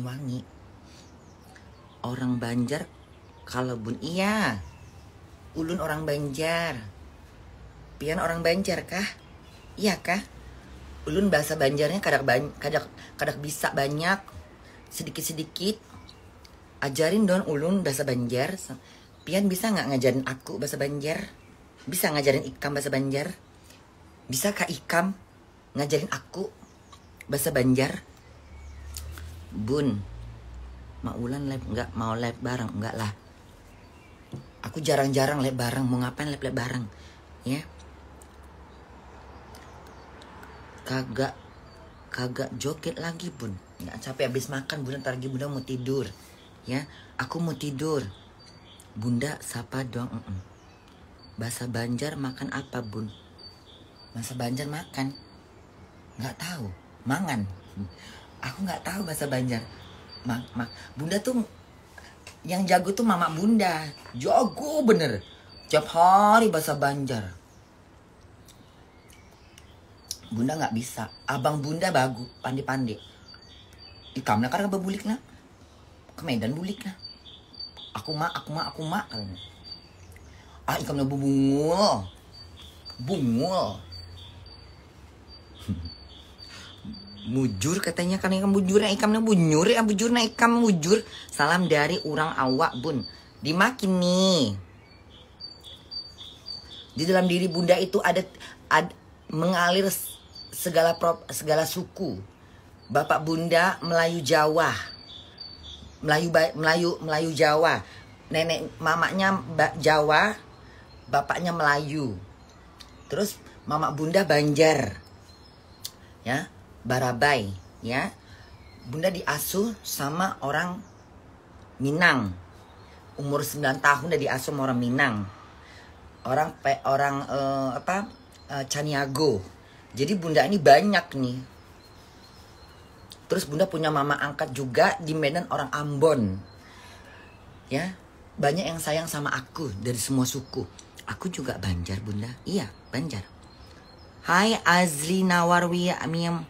wangi orang Banjar kalau bun iya ulun orang Banjar pian orang Banjar kah iya kah ulun bahasa Banjarnya kadak ban kadak kadak bisa banyak sedikit sedikit ajarin don ulun bahasa Banjar pian bisa nggak ngajarin aku bahasa Banjar bisa ngajarin ikam bahasa Banjar bisa kak ikam ngajarin aku bahasa Banjar Bun, Mak Ulan lab nggak mau lab bareng nggak lah. Aku jarang-jarang lab bareng. Mau ngapain lab lab bareng? Ya. Kagak kagak joget lagi bun. Nggak capek habis makan bun. ntar lagi bunda mau tidur. Ya, aku mau tidur. Bunda sapa dong. Mm -mm. Bahasa Banjar makan apa bun? Bahasa Banjar makan. Nggak tahu. Mangan aku nggak tahu bahasa Banjar mak mak bunda tuh yang jago tuh mama bunda jago bener tiap hari bahasa Banjar bunda nggak bisa abang bunda bagus pandai-pandai ikamnya karena bebulik nah. ke Medan bulik nah. aku mak aku mak aku mak ah ikamnya bungul bungul mujur katanya kan ikan bujur ikamnya bujur ya bujur ikam bujur. salam dari orang awak bun Dimaki nih di dalam diri bunda itu ada, ada mengalir segala prop, segala suku bapak bunda Melayu Jawa Melayu Melayu Melayu Jawa nenek mamanya Jawa bapaknya Melayu terus Mamak bunda Banjar ya Barabai ya bunda diasuh sama orang Minang umur 9 tahun udah diasuh sama orang Minang orang orang uh, apa uh, Caniago jadi bunda ini banyak nih terus bunda punya mama angkat juga di Medan orang Ambon ya banyak yang sayang sama aku dari semua suku aku juga Banjar bunda iya Banjar Hai Azli Nawarwi Amiem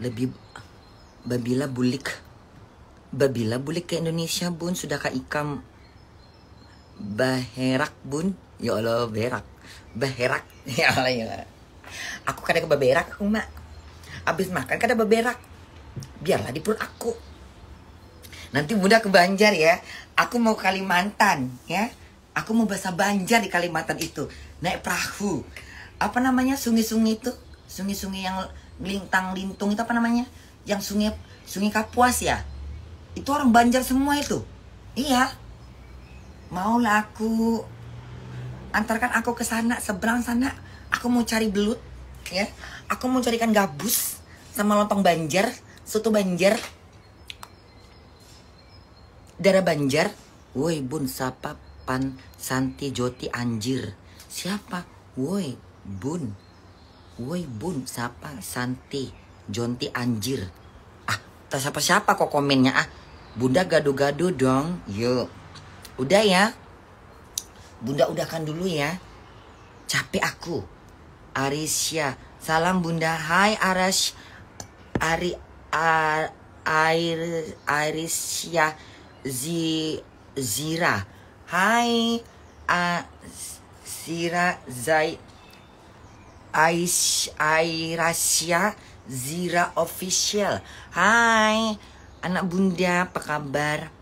lebih babila bulik babila bulik ke Indonesia bun sudahkah ikam baherak bun ya Allah berak baherak ya Allah ya Allah. aku kada kan ke baberak aku mak abis makan kada kan baberak biarlah di perut aku nanti bunda ke Banjar ya aku mau Kalimantan ya aku mau bahasa Banjar di Kalimantan itu naik perahu apa namanya sungai-sungai itu sungai-sungai yang lintang lintung itu apa namanya yang sungai sungai Kapuas ya itu orang Banjar semua itu iya maulah aku antarkan aku ke sana seberang sana aku mau cari belut ya aku mau carikan gabus sama lontong Banjar soto Banjar darah Banjar woi bun sapa pan santi joti anjir siapa woi bun Woi bun, siapa? Santi, Jonti anjir. Ah, tak siapa-siapa kok komennya ah. Bunda gado-gado dong, yuk. Udah ya. Bunda udahkan dulu ya. Capek aku. Arisya, salam Bunda. Hai Arash. Ari Ar, Air Arisya Zi, Zira. Hai A, Zira Zai, Aish, Zira Official. Hai, anak bunda, apa kabar?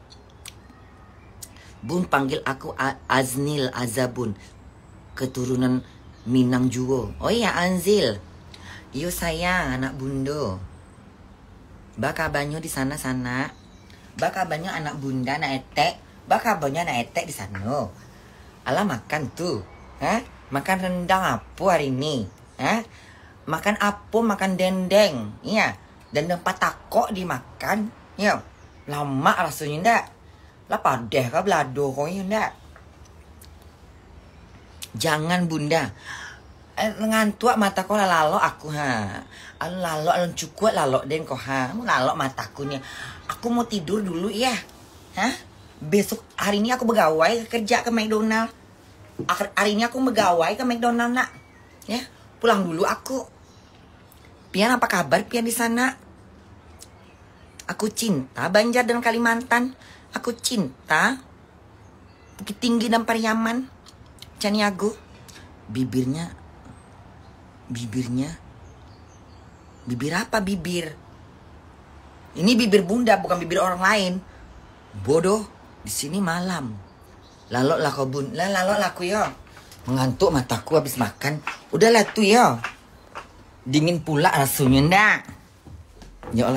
Bun panggil aku Aznil Azabun, keturunan Minang Juwo. Oh iya, Anzil. Yo sayang anak bundo. banyo di sana-sana. banyo anak bunda, anak etek. banyo anak etek di sana. Alah makan tuh. Hah? Makan rendang apa hari ini? eh? makan apem makan dendeng iya dendeng patako dimakan iya lama rasanya ndak lah padeh kah belado kau iya ndak jangan bunda lengan eh, tua mata kau lalo aku ha alun lalo alun cukup lalo den kau ha lalo mataku nih aku mau tidur dulu ya hah besok hari ini aku begawai kerja ke McDonald hari ini aku begawai ke McDonald nak ya pulang dulu aku. Pian apa kabar Pian di sana? Aku cinta Banjar dan Kalimantan. Aku cinta Bukit Tinggi dan Pariaman. Caniago. Bibirnya bibirnya bibir apa bibir? Ini bibir bunda bukan bibir orang lain. Bodoh, di sini malam. Lalu lah kau bun, lalok lah yuk. Mengantuk mataku habis makan. Udahlah tuh ya. Dingin pula rasanya ndak. Ya